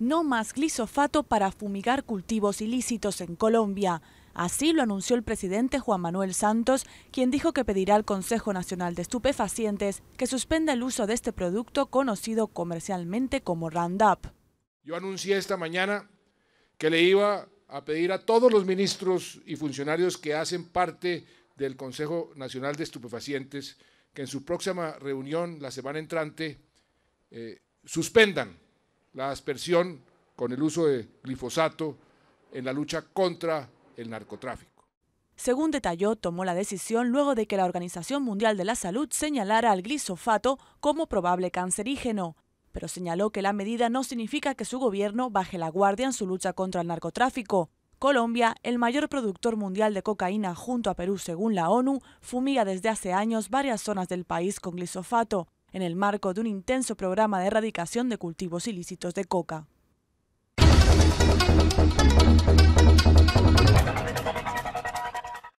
no más glisofato para fumigar cultivos ilícitos en Colombia. Así lo anunció el presidente Juan Manuel Santos, quien dijo que pedirá al Consejo Nacional de Estupefacientes que suspenda el uso de este producto conocido comercialmente como Roundup. Yo anuncié esta mañana que le iba a pedir a todos los ministros y funcionarios que hacen parte del Consejo Nacional de Estupefacientes que en su próxima reunión, la semana entrante, eh, suspendan la aspersión con el uso de glifosato en la lucha contra el narcotráfico. Según detalló, tomó la decisión luego de que la Organización Mundial de la Salud señalara al glifosato como probable cancerígeno, pero señaló que la medida no significa que su gobierno baje la guardia en su lucha contra el narcotráfico. Colombia, el mayor productor mundial de cocaína junto a Perú según la ONU, fumiga desde hace años varias zonas del país con glifosato en el marco de un intenso programa de erradicación de cultivos ilícitos de coca.